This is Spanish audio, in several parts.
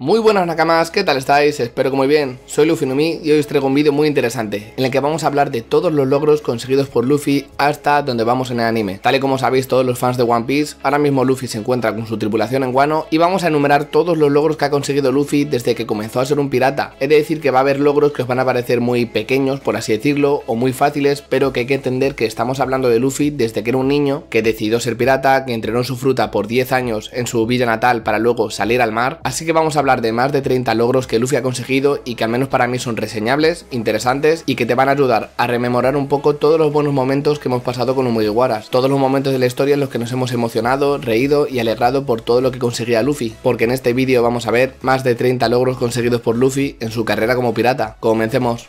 Muy buenas nakamas, ¿qué tal estáis? Espero que muy bien. Soy Luffy Numi y hoy os traigo un vídeo muy interesante en el que vamos a hablar de todos los logros conseguidos por Luffy hasta donde vamos en el anime. Tal y como sabéis todos los fans de One Piece, ahora mismo Luffy se encuentra con su tripulación en Wano y vamos a enumerar todos los logros que ha conseguido Luffy desde que comenzó a ser un pirata. Es decir que va a haber logros que os van a parecer muy pequeños, por así decirlo, o muy fáciles, pero que hay que entender que estamos hablando de Luffy desde que era un niño, que decidió ser pirata, que entrenó su fruta por 10 años en su villa natal para luego salir al mar, así que vamos a hablar de más de 30 logros que Luffy ha conseguido y que al menos para mí son reseñables, interesantes y que te van a ayudar a rememorar un poco todos los buenos momentos que hemos pasado con Umugiwaras, todos los momentos de la historia en los que nos hemos emocionado, reído y alegrado por todo lo que conseguía Luffy, porque en este vídeo vamos a ver más de 30 logros conseguidos por Luffy en su carrera como pirata. Comencemos.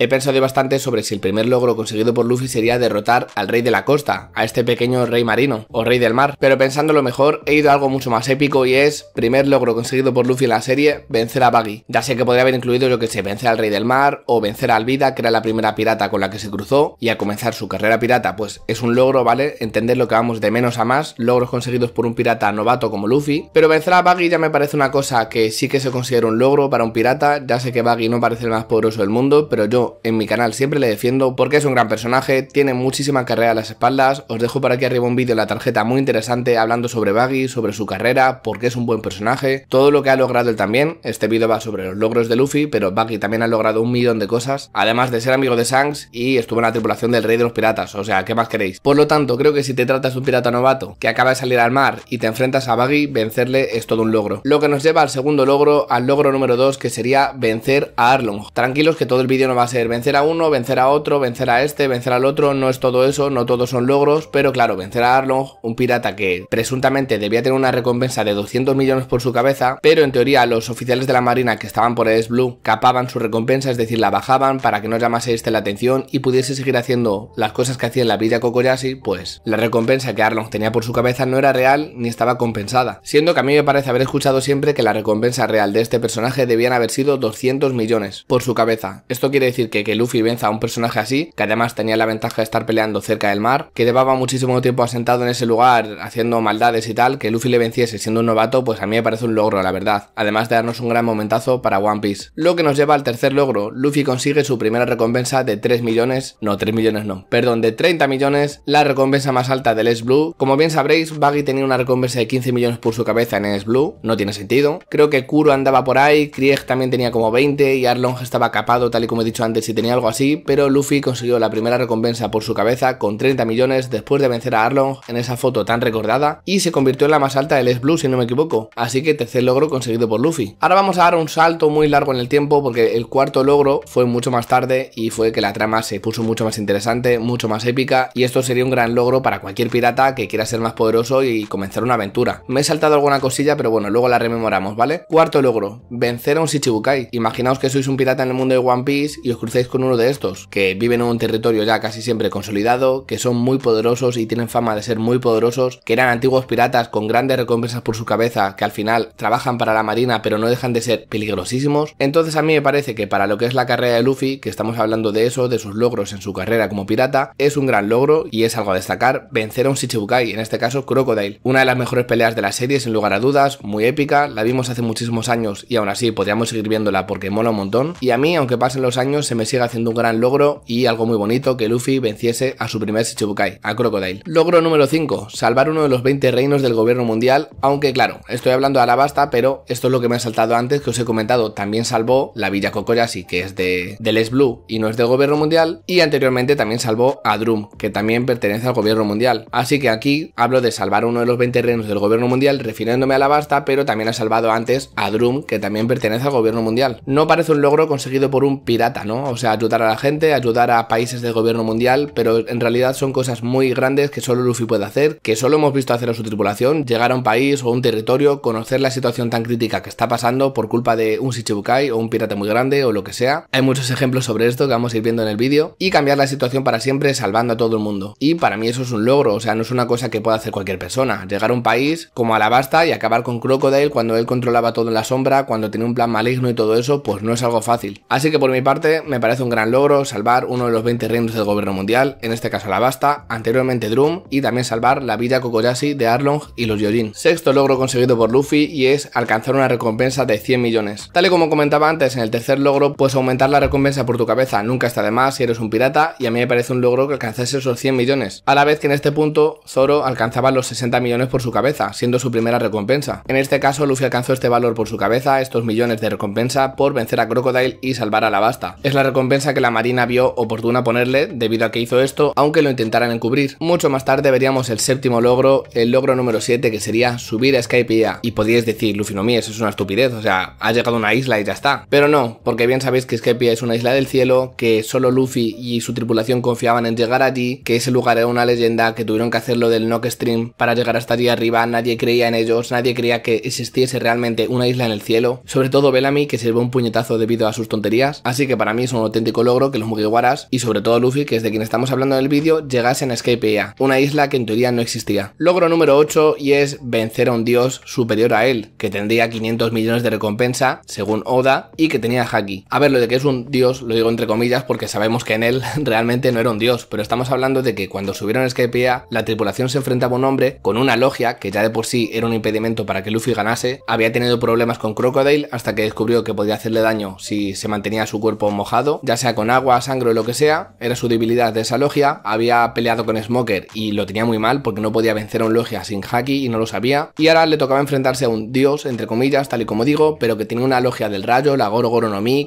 He pensado bastante sobre si el primer logro conseguido por Luffy sería derrotar al rey de la costa, a este pequeño rey marino o rey del mar, pero pensándolo mejor he ido a algo mucho más épico y es, primer logro conseguido por Luffy en la serie, vencer a Baggy. Ya sé que podría haber incluido yo que sé, vencer al rey del mar o vencer a Alvida, que era la primera pirata con la que se cruzó y a comenzar su carrera pirata, pues es un logro, ¿vale? Entender lo que vamos de menos a más, logros conseguidos por un pirata novato como Luffy, pero vencer a Baggy ya me parece una cosa que sí que se considera un logro para un pirata, ya sé que Baggy no parece el más poderoso del mundo, pero yo en mi canal, siempre le defiendo porque es un gran personaje, tiene muchísima carrera a las espaldas, os dejo por aquí arriba un vídeo en la tarjeta muy interesante hablando sobre Baggy, sobre su carrera, porque es un buen personaje, todo lo que ha logrado él también, este vídeo va sobre los logros de Luffy, pero Baggy también ha logrado un millón de cosas, además de ser amigo de Shanks y estuvo en la tripulación del Rey de los Piratas, o sea, ¿qué más queréis? Por lo tanto, creo que si te tratas de un pirata novato que acaba de salir al mar y te enfrentas a Baggy, vencerle es todo un logro. Lo que nos lleva al segundo logro, al logro número 2, que sería vencer a Arlong. Tranquilos que todo el vídeo no va a ser vencer a uno, vencer a otro, vencer a este, vencer al otro, no es todo eso, no todos son logros, pero claro, vencer a Arlong, un pirata que presuntamente debía tener una recompensa de 200 millones por su cabeza, pero en teoría los oficiales de la marina que estaban por el Blue capaban su recompensa, es decir, la bajaban para que no llamase este la atención y pudiese seguir haciendo las cosas que hacía en la villa Kokoyashi, pues la recompensa que Arlong tenía por su cabeza no era real ni estaba compensada, siendo que a mí me parece haber escuchado siempre que la recompensa real de este personaje debían haber sido 200 millones por su cabeza. Esto quiere decir que, que, Luffy venza a un personaje así, que además tenía la ventaja de estar peleando cerca del mar, que llevaba muchísimo tiempo asentado en ese lugar haciendo maldades y tal, que Luffy le venciese siendo un novato, pues a mí me parece un logro, la verdad, además de darnos un gran momentazo para One Piece. Lo que nos lleva al tercer logro, Luffy consigue su primera recompensa de 3 millones, no, 3 millones no, perdón, de 30 millones, la recompensa más alta del S Blue. Como bien sabréis, Baggy tenía una recompensa de 15 millones por su cabeza en S Blue, no tiene sentido. Creo que Kuro andaba por ahí, Krieg también tenía como 20 y Arlong estaba capado, tal y como he dicho antes si tenía algo así, pero Luffy consiguió la primera recompensa por su cabeza con 30 millones después de vencer a Arlong en esa foto tan recordada y se convirtió en la más alta del S Blue si no me equivoco, así que tercer logro conseguido por Luffy. Ahora vamos a dar un salto muy largo en el tiempo porque el cuarto logro fue mucho más tarde y fue que la trama se puso mucho más interesante, mucho más épica y esto sería un gran logro para cualquier pirata que quiera ser más poderoso y comenzar una aventura. Me he saltado alguna cosilla pero bueno, luego la rememoramos, ¿vale? Cuarto logro, vencer a un Shichibukai. Imaginaos que sois un pirata en el mundo de One Piece y os con uno de estos, que viven en un territorio ya casi siempre consolidado, que son muy poderosos y tienen fama de ser muy poderosos, que eran antiguos piratas con grandes recompensas por su cabeza, que al final trabajan para la marina pero no dejan de ser peligrosísimos, entonces a mí me parece que para lo que es la carrera de Luffy, que estamos hablando de eso, de sus logros en su carrera como pirata, es un gran logro y es algo a destacar vencer a un Shichibukai, en este caso Crocodile. Una de las mejores peleas de la serie sin lugar a dudas, muy épica, la vimos hace muchísimos años y aún así podríamos seguir viéndola porque mola un montón, y a mí aunque pasen los años se me sigue haciendo un gran logro y algo muy bonito que Luffy venciese a su primer Shichibukai, a Crocodile. Logro número 5, salvar uno de los 20 reinos del gobierno mundial, aunque claro, estoy hablando de Alabasta, pero esto es lo que me ha saltado antes que os he comentado, también salvó la villa Kokoyashi, que es de, del Les Blue y no es del gobierno mundial, y anteriormente también salvó a Drum, que también pertenece al gobierno mundial. Así que aquí hablo de salvar uno de los 20 reinos del gobierno mundial, refiriéndome a Alabasta, pero también ha salvado antes a Drum, que también pertenece al gobierno mundial. No parece un logro conseguido por un pirata, ¿no? O sea, ayudar a la gente, ayudar a países de gobierno mundial, pero en realidad son cosas muy grandes que solo Luffy puede hacer, que solo hemos visto hacer a su tripulación, llegar a un país o un territorio, conocer la situación tan crítica que está pasando por culpa de un Shichibukai o un pirata muy grande o lo que sea. Hay muchos ejemplos sobre esto que vamos a ir viendo en el vídeo y cambiar la situación para siempre salvando a todo el mundo. Y para mí eso es un logro, o sea, no es una cosa que pueda hacer cualquier persona. Llegar a un país como Alabasta y acabar con Crocodile cuando él controlaba todo en la sombra, cuando tenía un plan maligno y todo eso, pues no es algo fácil. Así que por mi parte, me parece un gran logro salvar uno de los 20 reinos del gobierno mundial, en este caso la Basta anteriormente Drum, y también salvar la villa Kokoyashi de Arlong y los Yojin. Sexto logro conseguido por Luffy y es alcanzar una recompensa de 100 millones. Tal y como comentaba antes en el tercer logro, pues aumentar la recompensa por tu cabeza nunca está de más si eres un pirata, y a mí me parece un logro que alcanzase esos 100 millones, a la vez que en este punto Zoro alcanzaba los 60 millones por su cabeza, siendo su primera recompensa. En este caso, Luffy alcanzó este valor por su cabeza, estos millones de recompensa por vencer a Crocodile y salvar a Alabasta. Es la recompensa que la Marina vio oportuna ponerle debido a que hizo esto, aunque lo intentaran encubrir. Mucho más tarde veríamos el séptimo logro, el logro número 7, que sería subir a Skype Y podríais decir, Luffy no eso es una estupidez, o sea, ha llegado a una isla y ya está. Pero no, porque bien sabéis que Skype es una isla del cielo, que solo Luffy y su tripulación confiaban en llegar allí, que ese lugar era una leyenda, que tuvieron que hacerlo del Knock Stream para llegar hasta allí arriba, nadie creía en ellos, nadie creía que existiese realmente una isla en el cielo, sobre todo Bellamy, que se llevó un puñetazo debido a sus tonterías, así que para mí es un auténtico logro que los Mugiwaras y sobre todo Luffy, que es de quien estamos hablando en el vídeo, llegasen a Escape una isla que en teoría no existía. Logro número 8 y es vencer a un dios superior a él, que tendría 500 millones de recompensa, según Oda, y que tenía Haki. A ver, lo de que es un dios, lo digo entre comillas porque sabemos que en él realmente no era un dios, pero estamos hablando de que cuando subieron a Escape la tripulación se enfrentaba a un hombre con una logia, que ya de por sí era un impedimento para que Luffy ganase, había tenido problemas con Crocodile hasta que descubrió que podía hacerle daño si se mantenía su cuerpo mojado ya sea con agua, sangre o lo que sea, era su debilidad de esa logia, había peleado con Smoker y lo tenía muy mal porque no podía vencer a un logia sin Haki y no lo sabía, y ahora le tocaba enfrentarse a un dios, entre comillas, tal y como digo, pero que tenía una logia del rayo, la Goro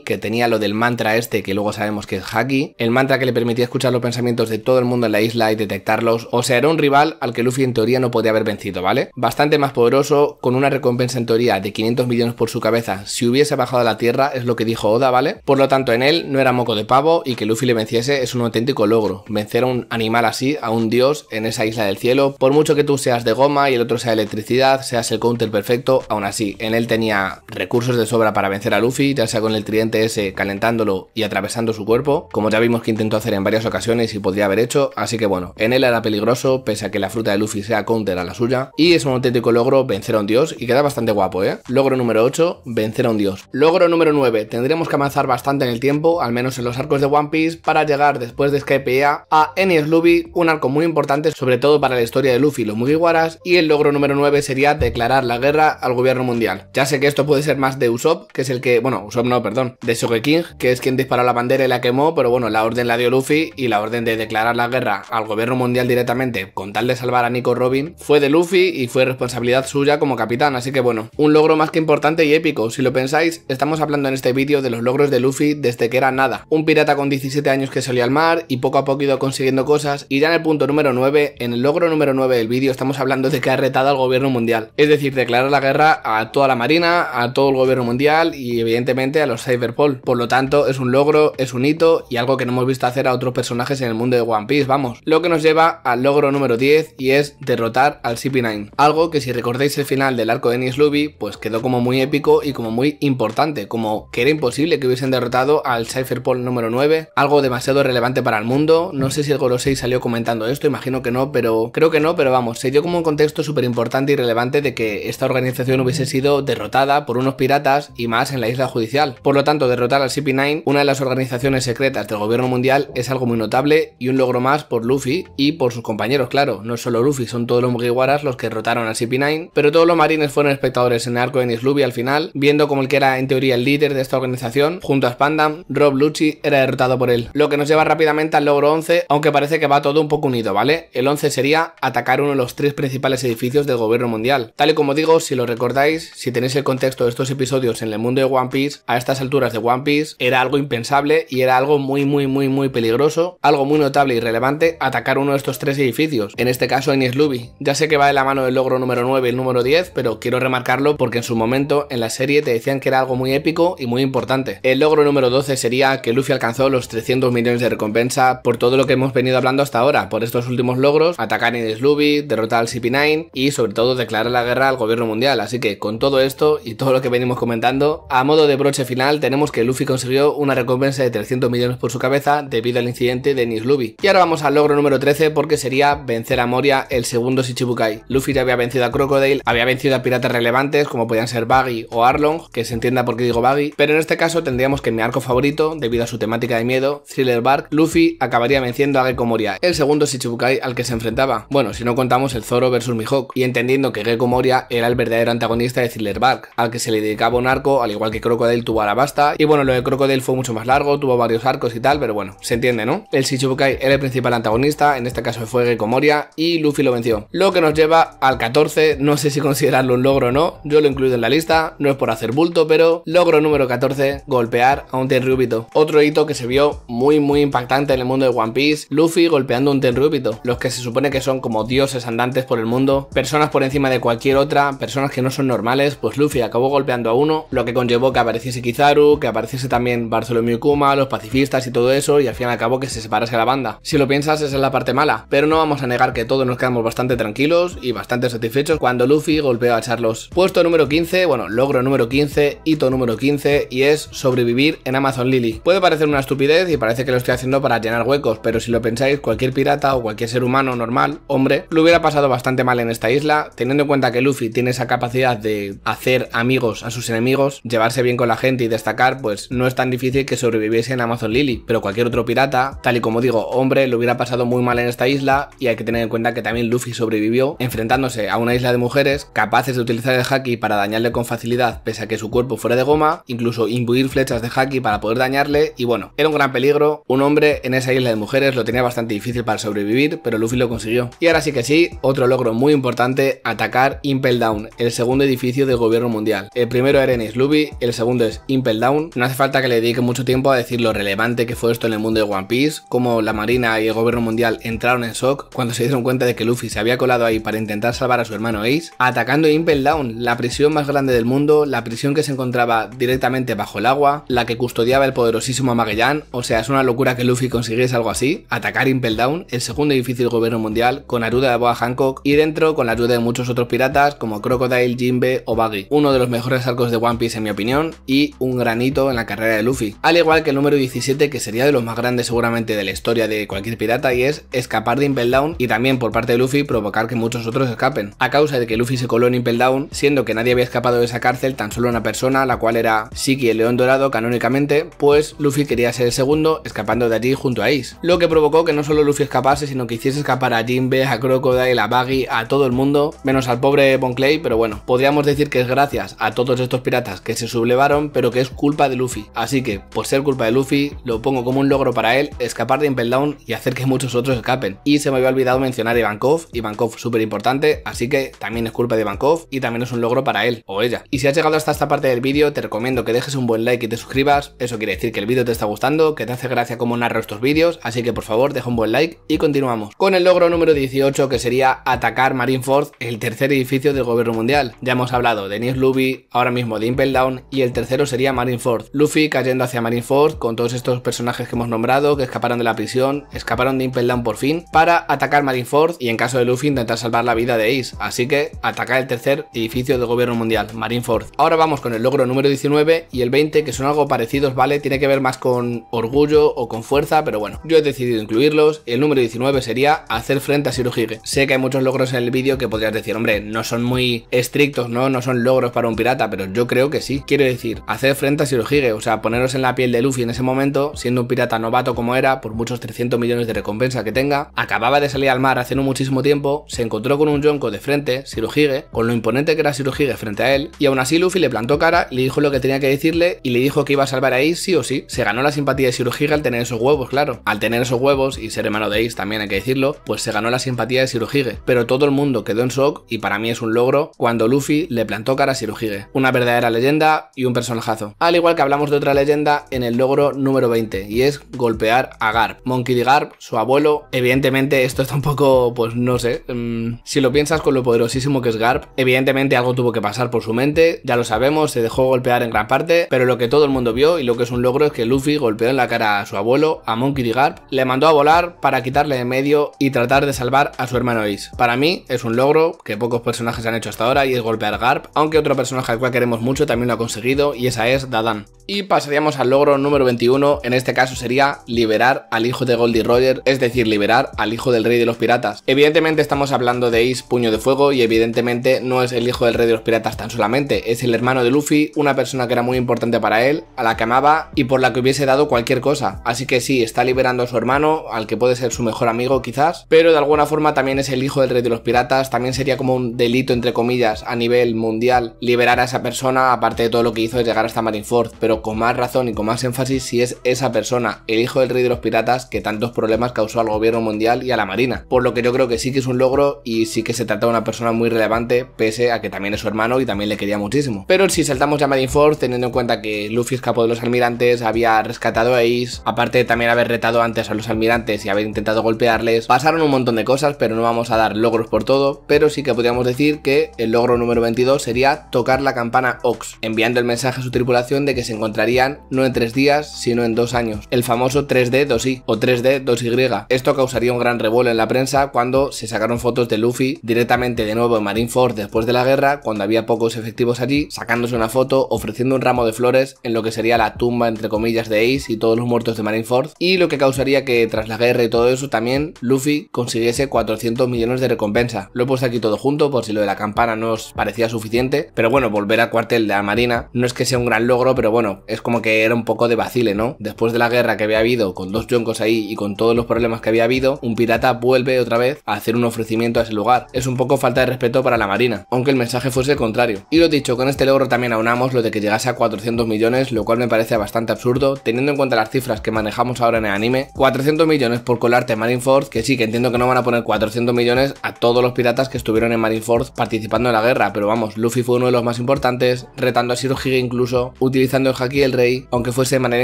que tenía lo del mantra este que luego sabemos que es Haki, el mantra que le permitía escuchar los pensamientos de todo el mundo en la isla y detectarlos, o sea, era un rival al que Luffy en teoría no podía haber vencido, ¿vale? Bastante más poderoso, con una recompensa en teoría de 500 millones por su cabeza si hubiese bajado a la tierra, es lo que dijo Oda, ¿vale? Por lo tanto, en él no era moco de pavo y que Luffy le venciese es un auténtico logro. Vencer a un animal así, a un dios, en esa isla del cielo, por mucho que tú seas de goma y el otro sea de electricidad, seas el counter perfecto, aún así, en él tenía recursos de sobra para vencer a Luffy, ya sea con el tridente ese calentándolo y atravesando su cuerpo, como ya vimos que intentó hacer en varias ocasiones y podría haber hecho, así que bueno, en él era peligroso, pese a que la fruta de Luffy sea counter a la suya, y es un auténtico logro vencer a un dios y queda bastante guapo, ¿eh? Logro número 8, vencer a un dios. Logro número 9, tendremos que avanzar bastante en el tiempo al menos en los arcos de One Piece, para llegar después de Skypiea a Enies Luby un arco muy importante sobre todo para la historia de Luffy y los Mugiwaras, y el logro número 9 sería declarar la guerra al gobierno mundial. Ya sé que esto puede ser más de Usopp, que es el que, bueno, Usopp no, perdón, de King, que es quien disparó la bandera y la quemó, pero bueno, la orden la dio Luffy y la orden de declarar la guerra al gobierno mundial directamente con tal de salvar a Nico Robin fue de Luffy y fue responsabilidad suya como capitán, así que bueno, un logro más que importante y épico. Si lo pensáis, estamos hablando en este vídeo de los logros de Luffy desde que nada. Un pirata con 17 años que salió al mar y poco a poco ido consiguiendo cosas y ya en el punto número 9, en el logro número 9 del vídeo estamos hablando de que ha retado al gobierno mundial. Es decir, declarar la guerra a toda la marina, a todo el gobierno mundial y evidentemente a los Cyberpol. Por lo tanto, es un logro, es un hito y algo que no hemos visto hacer a otros personajes en el mundo de One Piece, vamos. Lo que nos lleva al logro número 10 y es derrotar al CP9. Algo que si recordáis el final del arco de Nis pues quedó como muy épico y como muy importante, como que era imposible que hubiesen derrotado al cipher Cypherpol número 9, algo demasiado relevante para el mundo, no sé si el Gorosei salió comentando esto, imagino que no, pero creo que no, pero vamos, se dio como un contexto súper importante y relevante de que esta organización hubiese sido derrotada por unos piratas y más en la isla judicial. Por lo tanto, derrotar al CP9, una de las organizaciones secretas del gobierno mundial, es algo muy notable y un logro más por Luffy y por sus compañeros, claro, no solo Luffy, son todos los Mugiwaras los que derrotaron al CP9, pero todos los marines fueron espectadores en el arco de Nislubi al final, viendo como el que era en teoría el líder de esta organización, junto a Spandam, Rob Lucci era derrotado por él. Lo que nos lleva rápidamente al logro 11, aunque parece que va todo un poco unido, ¿vale? El 11 sería atacar uno de los tres principales edificios del gobierno mundial. Tal y como digo, si lo recordáis, si tenéis el contexto de estos episodios en el mundo de One Piece, a estas alturas de One Piece era algo impensable y era algo muy, muy, muy, muy peligroso, algo muy notable y relevante, atacar uno de estos tres edificios. En este caso, Enies Luby. Ya sé que va de la mano del logro número 9 y el número 10, pero quiero remarcarlo porque en su momento en la serie te decían que era algo muy épico y muy importante. El logro número 12 sería que Luffy alcanzó los 300 millones de recompensa por todo lo que hemos venido hablando hasta ahora, por estos últimos logros, atacar a Luby, derrotar al CP9 y sobre todo declarar la guerra al gobierno mundial. Así que con todo esto y todo lo que venimos comentando, a modo de broche final tenemos que Luffy consiguió una recompensa de 300 millones por su cabeza debido al incidente de Luby. Y ahora vamos al logro número 13 porque sería vencer a Moria, el segundo Shichibukai. Luffy ya había vencido a Crocodile, había vencido a piratas relevantes como podían ser Buggy o Arlong, que se entienda por qué digo Baggy, pero en este caso tendríamos que mi arco favorito debido a su temática de miedo, Thriller Bark, Luffy acabaría venciendo a Gekomoria Moria, el segundo Shichibukai al que se enfrentaba. Bueno, si no contamos el Zoro versus Mihawk, y entendiendo que Gekko Moria era el verdadero antagonista de Thriller Bark, al que se le dedicaba un arco, al igual que Crocodile tuvo a la basta y bueno, lo de Crocodile fue mucho más largo, tuvo varios arcos y tal, pero bueno, se entiende, ¿no? El Shichibukai era el principal antagonista, en este caso fue Gekomoria Moria, y Luffy lo venció. Lo que nos lleva al 14, no sé si considerarlo un logro o no, yo lo he incluido en la lista, no es por hacer bulto, pero logro número 14, golpear a un Ruby. Otro hito que se vio muy muy impactante en el mundo de One Piece, Luffy golpeando un Tenryubito, los que se supone que son como dioses andantes por el mundo, personas por encima de cualquier otra, personas que no son normales, pues Luffy acabó golpeando a uno, lo que conllevó que apareciese Kizaru, que apareciese también Bartholomew Kuma, los pacifistas y todo eso, y al fin y al cabo que se separase la banda. Si lo piensas, esa es la parte mala, pero no vamos a negar que todos nos quedamos bastante tranquilos y bastante satisfechos cuando Luffy golpeó a Charlos. Puesto número 15, bueno, logro número 15, hito número 15, y es sobrevivir en Amazon Lily. Puede parecer una estupidez y parece que lo estoy haciendo para llenar huecos, pero si lo pensáis, cualquier pirata o cualquier ser humano normal, hombre, lo hubiera pasado bastante mal en esta isla, teniendo en cuenta que Luffy tiene esa capacidad de hacer amigos a sus enemigos, llevarse bien con la gente y destacar, pues no es tan difícil que sobreviviese en Amazon Lily, pero cualquier otro pirata, tal y como digo, hombre, lo hubiera pasado muy mal en esta isla y hay que tener en cuenta que también Luffy sobrevivió enfrentándose a una isla de mujeres capaces de utilizar el haki para dañarle con facilidad pese a que su cuerpo fuera de goma, incluso imbuir flechas de haki para poder dañarle y bueno, era un gran peligro, un hombre en esa isla de mujeres lo tenía bastante difícil para sobrevivir, pero Luffy lo consiguió. Y ahora sí que sí, otro logro muy importante, atacar Impel Down, el segundo edificio del gobierno mundial. El primero era Ace Luffy, el segundo es Impel Down. No hace falta que le dedique mucho tiempo a decir lo relevante que fue esto en el mundo de One Piece, como la Marina y el gobierno mundial entraron en shock cuando se dieron cuenta de que Luffy se había colado ahí para intentar salvar a su hermano Ace, atacando Impel Down, la prisión más grande del mundo, la prisión que se encontraba directamente bajo el agua, la que custodiaba el poderosísimo Magellan, o sea, es una locura que Luffy consiguiese algo así, atacar Impel Down, el segundo difícil gobierno mundial, con ayuda de Boa Hancock y dentro con la ayuda de muchos otros piratas como Crocodile, Jinbe o Buggy, uno de los mejores arcos de One Piece en mi opinión y un granito en la carrera de Luffy, al igual que el número 17 que sería de los más grandes seguramente de la historia de cualquier pirata y es escapar de Impel Down y también por parte de Luffy provocar que muchos otros escapen, a causa de que Luffy se coló en Impel Down, siendo que nadie había escapado de esa cárcel, tan solo una persona, la cual era Siki el León Dorado canónicamente, pues Luffy quería ser el segundo, escapando de allí junto a Ace. Lo que provocó que no solo Luffy escapase, sino que hiciese escapar a Jinbe, a Crocodile, a Baggy, a todo el mundo, menos al pobre Bon Clay, pero bueno, podríamos decir que es gracias a todos estos piratas que se sublevaron, pero que es culpa de Luffy. Así que, por ser culpa de Luffy, lo pongo como un logro para él, escapar de Impel Down y hacer que muchos otros escapen. Y se me había olvidado mencionar a Ivankov, Ivankov súper importante, así que también es culpa de Ivankov y también es un logro para él o ella. Y si has llegado hasta esta parte del vídeo, te recomiendo que dejes un buen like y te suscribas, eso quiere decir que el vídeo te está gustando, que te hace gracia cómo narro estos vídeos, así que por favor deja un buen like y continuamos. Con el logro número 18 que sería atacar Marineford, el tercer edificio del gobierno mundial. Ya hemos hablado de Nils Luby, ahora mismo de Impel Down y el tercero sería Marineford. Luffy cayendo hacia Marineford con todos estos personajes que hemos nombrado que escaparon de la prisión, escaparon de Impel Down por fin para atacar Marineford y en caso de Luffy intentar salvar la vida de Ace, así que atacar el tercer edificio del gobierno mundial, Marineford. Ahora vamos con el logro número 19 y el 20 que son algo parecidos, ¿vale? Tiene que ver más con orgullo o con fuerza, pero bueno, yo he decidido incluirlos. El número 19 sería hacer frente a Siruhige. Sé que hay muchos logros en el vídeo que podrías decir, hombre, no son muy estrictos, ¿no? No son logros para un pirata, pero yo creo que sí. Quiero decir, hacer frente a Siruhige, o sea, poneros en la piel de Luffy en ese momento, siendo un pirata novato como era, por muchos 300 millones de recompensa que tenga, acababa de salir al mar hace no muchísimo tiempo, se encontró con un Yonko de frente, Siruhige, con lo imponente que era Siruhige frente a él, y aún así Luffy le plantó cara, le dijo lo que tenía que decirle y le dijo que iba a salvar a Ace sí o sí. Se ganó la simpatía de Shirohige al tener esos huevos, claro. Al tener esos huevos y ser hermano de Ace también hay que decirlo, pues se ganó la simpatía de Siruhige, Pero todo el mundo quedó en shock y para mí es un logro cuando Luffy le plantó cara a Siruhige. Una verdadera leyenda y un personajazo. Al igual que hablamos de otra leyenda en el logro número 20 y es golpear a Garp. Monkey D. Garp, su abuelo, evidentemente esto está un poco, pues no sé, mm, si lo piensas con lo poderosísimo que es Garp, evidentemente algo tuvo que pasar por su mente, ya lo sabemos, se dejó golpear en gran parte, pero lo que todo el mundo vio y lo que un logro es que Luffy golpeó en la cara a su abuelo, a Monkey D. Garp, le mandó a volar para quitarle de medio y tratar de salvar a su hermano Ace. Para mí es un logro que pocos personajes han hecho hasta ahora y es golpear Garp, aunque otro personaje al cual queremos mucho también lo ha conseguido y esa es Dadan. Y pasaríamos al logro número 21, en este caso sería liberar al hijo de Goldie Roger, es decir, liberar al hijo del rey de los piratas. Evidentemente estamos hablando de Ace Puño de Fuego y evidentemente no es el hijo del rey de los piratas tan solamente, es el hermano de Luffy, una persona que era muy importante para él, a la que amaba y por la que hubiese dado cualquier cosa. Así que sí, está liberando a su hermano, al que puede ser su mejor amigo quizás, pero de alguna forma también es el hijo del rey de los piratas, también sería como un delito entre comillas a nivel mundial liberar a esa persona, aparte de todo lo que hizo de llegar hasta Marineford, pero con más razón y con más énfasis si es esa persona, el hijo del rey de los piratas, que tantos problemas causó al gobierno mundial y a la marina. Por lo que yo creo que sí que es un logro y sí que se trata de una persona muy relevante, pese a que también es su hermano y también le quería muchísimo. Pero si saltamos ya a Marineford, teniendo en cuenta que Luffy escapó de los almirantes, había rescatado a Ace, aparte también haber retado antes a los almirantes y haber intentado golpearles. Pasaron un montón de cosas, pero no vamos a dar logros por todo, pero sí que podríamos decir que el logro número 22 sería tocar la campana Ox, enviando el mensaje a su tripulación de que se encontrarían no en tres días, sino en dos años. El famoso 3D2I o 3D2Y. Esto causaría un gran revuelo en la prensa cuando se sacaron fotos de Luffy directamente de nuevo en Marineford después de la guerra, cuando había pocos efectivos allí, sacándose una foto, ofreciendo un ramo de flores en lo que sería la tumba entre comillas de Ace y todos los muertos de Marineford y lo que causaría que tras la guerra y todo eso también Luffy consiguiese 400 millones de recompensa. Lo he puesto aquí todo junto por si lo de la campana no os parecía suficiente, pero bueno, volver al cuartel de la Marina no es que sea un gran logro, pero bueno, es como que era un poco de vacile, ¿no? Después de la guerra que había habido con dos joncos ahí y con todos los problemas que había habido, un pirata vuelve otra vez a hacer un ofrecimiento a ese lugar. Es un poco falta de respeto para la Marina, aunque el mensaje fuese el contrario. Y lo dicho, con este logro también aunamos lo de que llegase a 400 millones, lo cual me parece bastante absurdo, teniendo en cuenta las cifras que manejamos ahora en el anime, 400 millones por colarte en Marineford, que sí, que entiendo que no van a poner 400 millones a todos los piratas que estuvieron en Marineford participando en la guerra, pero vamos, Luffy fue uno de los más importantes, retando a Shirohige incluso, utilizando el Haki del Rey, aunque fuese de manera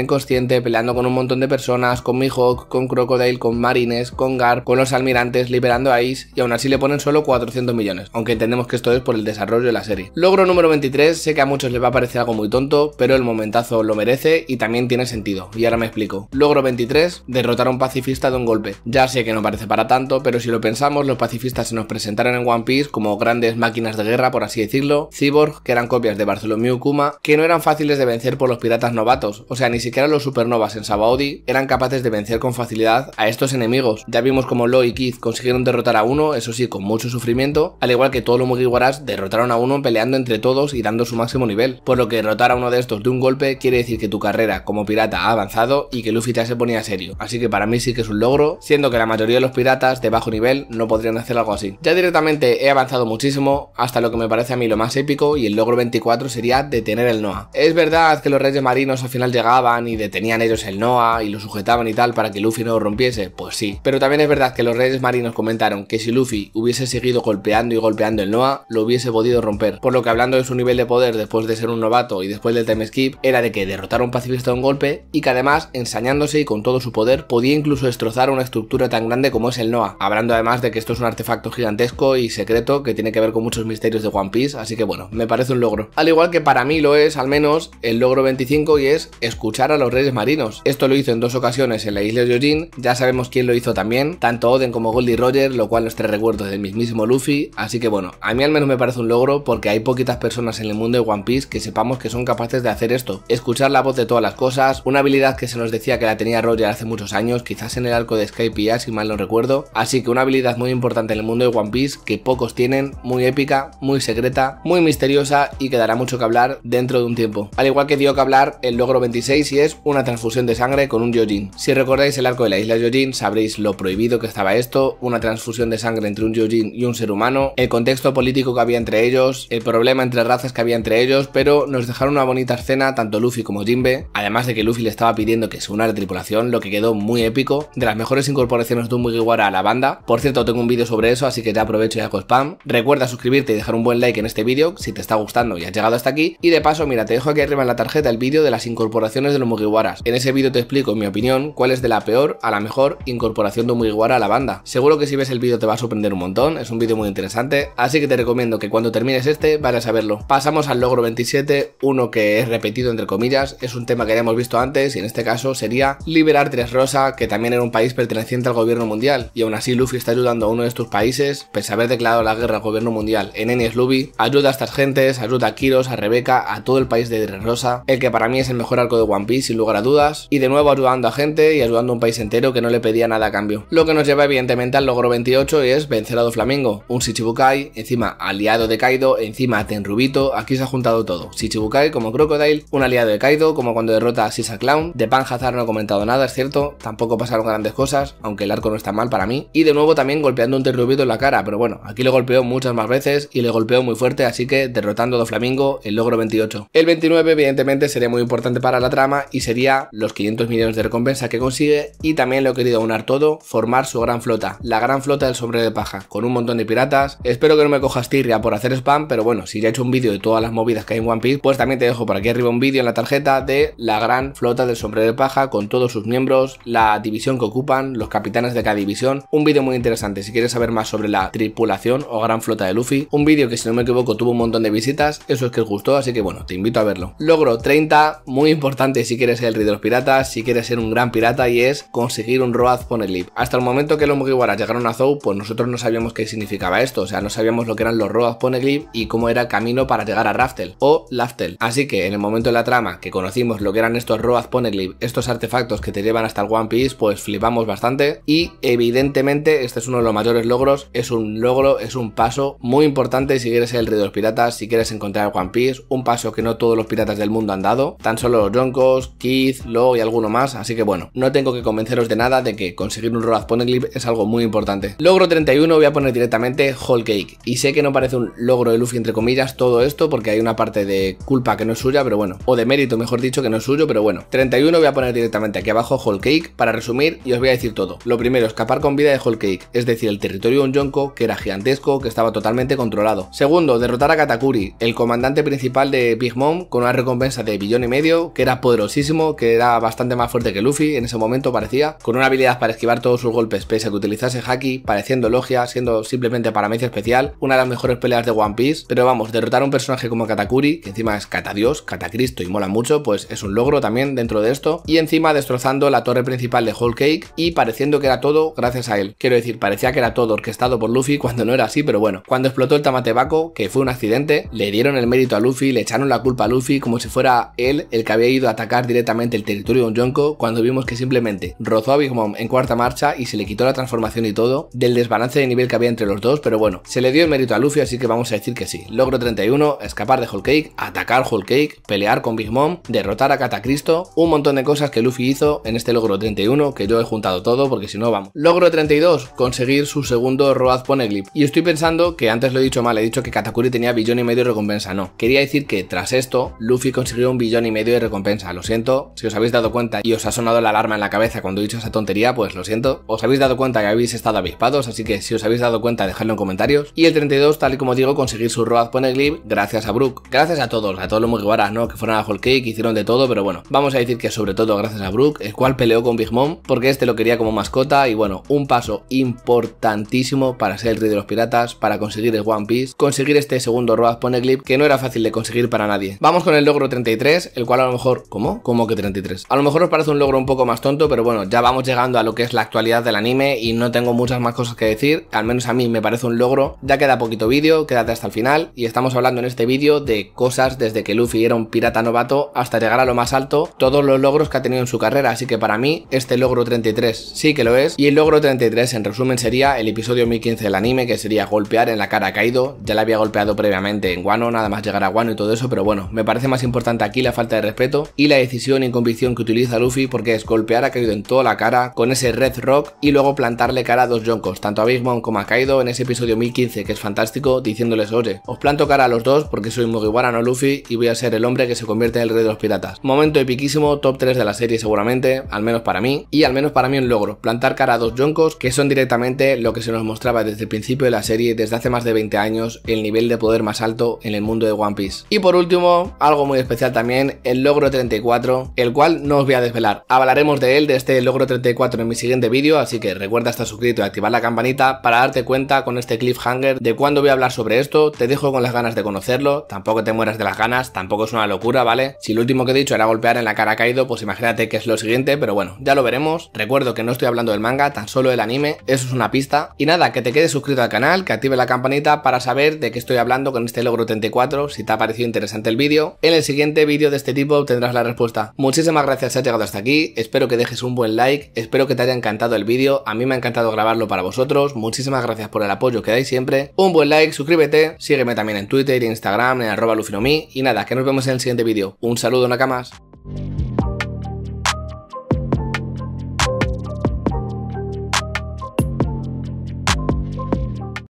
inconsciente, peleando con un montón de personas, con Mihawk, con Crocodile, con Marines, con Gar, con los almirantes, liberando a Ice y aún así le ponen solo 400 millones, aunque entendemos que esto es por el desarrollo de la serie. Logro número 23, sé que a muchos les va a parecer algo muy tonto, pero el momentazo lo merece y también tiene sentido, y ahora me explico. Logro 23, derrotar a un pacifista de un golpe. Ya sé que no parece para tanto, pero si lo pensamos, los pacifistas se nos presentaron en One Piece como grandes máquinas de guerra, por así decirlo, cyborg, que eran copias de Bartholomew Kuma, que no eran fáciles de vencer por los piratas novatos, o sea, ni siquiera los supernovas en Sabaody eran capaces de vencer con facilidad a estos enemigos. Ya vimos como Lo y Keith consiguieron derrotar a uno, eso sí, con mucho sufrimiento, al igual que todos los Mugiwaras derrotaron a uno peleando entre todos y dando su máximo nivel, por lo que derrotar a uno de estos de un golpe quiere decir que tu carrera como pirata ha avanzado y que Luffy ya se ponía serio. Así que para mí sí que es un logro, siendo que la mayoría de los piratas de bajo nivel no podrían hacer algo así. Ya directamente he avanzado muchísimo hasta lo que me parece a mí lo más épico y el logro 24 sería detener el Noah. Es verdad que los reyes marinos al final llegaban y detenían ellos el Noah y lo sujetaban y tal para que Luffy no lo rompiese, pues sí. Pero también es verdad que los reyes marinos comentaron que si Luffy hubiese seguido golpeando y golpeando el Noah, lo hubiese podido romper. Por lo que hablando de su nivel de poder después de ser un novato y después del time skip, era de que derrotaron pacifista de un golpe y que además, ensañándose y con todo su poder, podía incluso destrozar una estructura tan grande como es el Noah. Hablando además de que esto es un artefacto gigantesco y secreto que tiene que ver con muchos misterios de One Piece, así que bueno, me parece un logro. Al igual que para mí lo es, al menos, el logro 25 y es escuchar a los reyes marinos. Esto lo hizo en dos ocasiones en la isla de Yojin, ya sabemos quién lo hizo también, tanto Oden como Goldie Roger, lo cual nos trae recuerdos del mismísimo Luffy, así que bueno, a mí al menos me parece un logro porque hay poquitas personas en el mundo de One Piece que sepamos que son capaces de hacer esto, escuchar la voz de todas las cosas, una habilidad que se nos decía que la tenía Roger hace muchos años, quizás en el arco de Skype ya, si mal no recuerdo, así que una habilidad muy importante en el mundo de One Piece que pocos tienen, muy épica, muy secreta, muy misteriosa y que dará mucho que hablar dentro de un tiempo. Al igual que dio que hablar el logro 26 y es una transfusión de sangre con un Yojin. Si recordáis el arco de la isla Yojin sabréis lo prohibido que estaba esto, una transfusión de sangre entre un Yojin y un ser humano, el contexto político que había entre ellos, el problema entre razas que había entre ellos, pero nos dejaron una bonita escena tanto Luffy como Jinbe además de que Luffy le estaba pidiendo que se una a la tripulación, lo que quedó muy épico, de las mejores incorporaciones de un Mugiwara a la banda. Por cierto, tengo un vídeo sobre eso, así que te aprovecho y hago spam. Recuerda suscribirte y dejar un buen like en este vídeo si te está gustando y has llegado hasta aquí. Y de paso, mira, te dejo aquí arriba en la tarjeta el vídeo de las incorporaciones de los Mugiwaras. En ese vídeo te explico, en mi opinión, cuál es de la peor a la mejor incorporación de un Mugiwara a la banda. Seguro que si ves el vídeo te va a sorprender un montón, es un vídeo muy interesante, así que te recomiendo que cuando termines este vayas a verlo. Pasamos al logro 27, uno que es repetido entre comillas, es un un tema que habíamos hemos visto antes y en este caso sería liberar Tres Rosa, que también era un país perteneciente al gobierno mundial, y aún así Luffy está ayudando a uno de estos países, pese a haber declarado la guerra al gobierno mundial en Enies Luby, ayuda a estas gentes, ayuda a Kiros, a Rebeca, a todo el país de Tres Rosa, el que para mí es el mejor arco de One Piece sin lugar a dudas, y de nuevo ayudando a gente y ayudando a un país entero que no le pedía nada a cambio. Lo que nos lleva evidentemente al logro 28 y es vencer a Doflamingo, un Shichibukai, encima aliado de Kaido, encima Tenrubito, aquí se ha juntado todo, Shichibukai como Crocodile, un aliado de Kaido como cuando derrota a Sisa Clown. De Pan Hazard no he comentado nada, es cierto, tampoco pasaron grandes cosas, aunque el arco no está mal para mí. Y de nuevo también golpeando un Terrubito en la cara, pero bueno, aquí lo golpeó muchas más veces y le golpeó muy fuerte, así que derrotando a Doflamingo Flamingo, el logro 28. El 29 evidentemente sería muy importante para la trama y sería los 500 millones de recompensa que consigue y también lo he querido aunar todo, formar su gran flota, la gran flota del sombrero de paja, con un montón de piratas. Espero que no me cojas tirria por hacer spam, pero bueno, si ya he hecho un vídeo de todas las movidas que hay en One Piece, pues también te dejo por aquí arriba un vídeo en la tarjeta de la gran flota del sombrero de paja con todos sus miembros, la división que ocupan, los capitanes de cada división. Un vídeo muy interesante si quieres saber más sobre la tripulación o gran flota de Luffy. Un vídeo que si no me equivoco tuvo un montón de visitas, eso es que os gustó, así que bueno, te invito a verlo. Logro 30, muy importante si quieres ser el rey de los piratas, si quieres ser un gran pirata y es conseguir un Road Poneglyph. Hasta el momento que los Mugiwara llegaron a Zou, pues nosotros no sabíamos qué significaba esto, o sea, no sabíamos lo que eran los Road Poneglyph y cómo era el camino para llegar a Raftel o Laftel. Así que en el momento de la trama que conocí lo que eran estos Road Poneglyph, estos artefactos que te llevan hasta el One Piece, pues flipamos bastante. Y evidentemente, este es uno de los mayores logros. Es un logro, es un paso muy importante si quieres ser el rey de los piratas, si quieres encontrar el One Piece. Un paso que no todos los piratas del mundo han dado. Tan solo los Joncos, Keith, lo y alguno más. Así que bueno, no tengo que convenceros de nada de que conseguir un Road Poneglyph es algo muy importante. Logro 31 voy a poner directamente Whole Cake. Y sé que no parece un logro de Luffy entre comillas todo esto porque hay una parte de culpa que no es suya, pero bueno, o de mérito mejor dicho dicho que no es suyo, pero bueno. 31 voy a poner directamente aquí abajo Whole Cake para resumir y os voy a decir todo. Lo primero, escapar con vida de Whole Cake, es decir, el territorio de un Yonko que era gigantesco, que estaba totalmente controlado. Segundo, derrotar a Katakuri, el comandante principal de Big Mom, con una recompensa de billón y medio, que era poderosísimo, que era bastante más fuerte que Luffy en ese momento parecía, con una habilidad para esquivar todos sus golpes pese a que utilizase Haki, pareciendo logia, siendo simplemente para paramecia especial, una de las mejores peleas de One Piece, pero vamos, derrotar a un personaje como Katakuri, que encima es Katadios, catacristo y mola mucho, pues pues es un logro también dentro de esto. Y encima destrozando la torre principal de Whole Cake y pareciendo que era todo gracias a él. Quiero decir, parecía que era todo orquestado por Luffy cuando no era así, pero bueno. Cuando explotó el tamatebaco, que fue un accidente, le dieron el mérito a Luffy, le echaron la culpa a Luffy como si fuera él el que había ido a atacar directamente el territorio de un Yonko cuando vimos que simplemente rozó a Big Mom en cuarta marcha y se le quitó la transformación y todo del desbalance de nivel que había entre los dos, pero bueno, se le dio el mérito a Luffy, así que vamos a decir que sí. Logro 31, escapar de Whole Cake, atacar Whole Cake, pelear con Big Mom, derrotar a Catacristo, un montón de cosas que Luffy hizo en este logro 31, que yo he juntado todo porque si no vamos. Logro 32, conseguir su segundo Road Poneglyph. Y estoy pensando que antes lo he dicho mal, he dicho que Katakuri tenía billón y medio de recompensa, no. Quería decir que tras esto, Luffy consiguió un billón y medio de recompensa, lo siento, si os habéis dado cuenta y os ha sonado la alarma en la cabeza cuando he dicho esa tontería, pues lo siento. Os habéis dado cuenta que habéis estado avispados, así que si os habéis dado cuenta, dejadlo en comentarios. Y el 32, tal y como digo, conseguir su Road Poneglyph gracias a Brook. Gracias a todos, a todos los Mugiwaras, ¿no? Que fueron a Whole Cake, hicieron todo, pero bueno, vamos a decir que sobre todo gracias a Brook, el cual peleó con Big Mom porque este lo quería como mascota y bueno, un paso importantísimo para ser el rey de los piratas, para conseguir el One Piece, conseguir este segundo Road Poneglyph que no era fácil de conseguir para nadie. Vamos con el logro 33, el cual a lo mejor... ¿Cómo? ¿Cómo que 33? A lo mejor os parece un logro un poco más tonto, pero bueno, ya vamos llegando a lo que es la actualidad del anime y no tengo muchas más cosas que decir, al menos a mí me parece un logro, ya queda poquito vídeo, quédate hasta el final y estamos hablando en este vídeo de cosas desde que Luffy era un pirata novato hasta llegar a lo más alto todos los logros que ha tenido en su carrera, así que para mí este logro 33 sí que lo es, y el logro 33 en resumen sería el episodio 1015 del anime, que sería golpear en la cara a Kaido, ya la había golpeado previamente en guano nada más llegar a Wano y todo eso, pero bueno, me parece más importante aquí la falta de respeto y la decisión y convicción que utiliza Luffy, porque es golpear a Kaido en toda la cara con ese Red Rock y luego plantarle cara a dos Yonkos, tanto a Big como a Kaido en ese episodio 1015, que es fantástico, diciéndoles, oye, os planto cara a los dos porque soy Mugiwara, no Luffy, y voy a ser el hombre que se convierte en el rey de los piratas Momento epiquísimo, top 3 de la serie seguramente, al menos para mí, y al menos para mí un logro, plantar cara a dos joncos que son directamente lo que se nos mostraba desde el principio de la serie desde hace más de 20 años, el nivel de poder más alto en el mundo de One Piece. Y por último, algo muy especial también, el logro 34, el cual no os voy a desvelar. Hablaremos de él, de este logro 34 en mi siguiente vídeo, así que recuerda estar suscrito y activar la campanita para darte cuenta con este cliffhanger de cuándo voy a hablar sobre esto, te dejo con las ganas de conocerlo, tampoco te mueras de las ganas, tampoco es una locura, ¿vale? Si lo último que he dicho era golpear en la cara caído pues imagínate que es lo siguiente, pero bueno, ya lo veremos. Recuerdo que no estoy hablando del manga, tan solo del anime, eso es una pista. Y nada, que te quedes suscrito al canal, que active la campanita para saber de qué estoy hablando con este logro 34, si te ha parecido interesante el vídeo. En el siguiente vídeo de este tipo obtendrás la respuesta. Muchísimas gracias si has llegado hasta aquí, espero que dejes un buen like, espero que te haya encantado el vídeo, a mí me ha encantado grabarlo para vosotros, muchísimas gracias por el apoyo que dais siempre, un buen like, suscríbete, sígueme también en Twitter, Instagram, en arroba lufinomi, y nada, que nos vemos en el siguiente vídeo. Un saludo, una camas.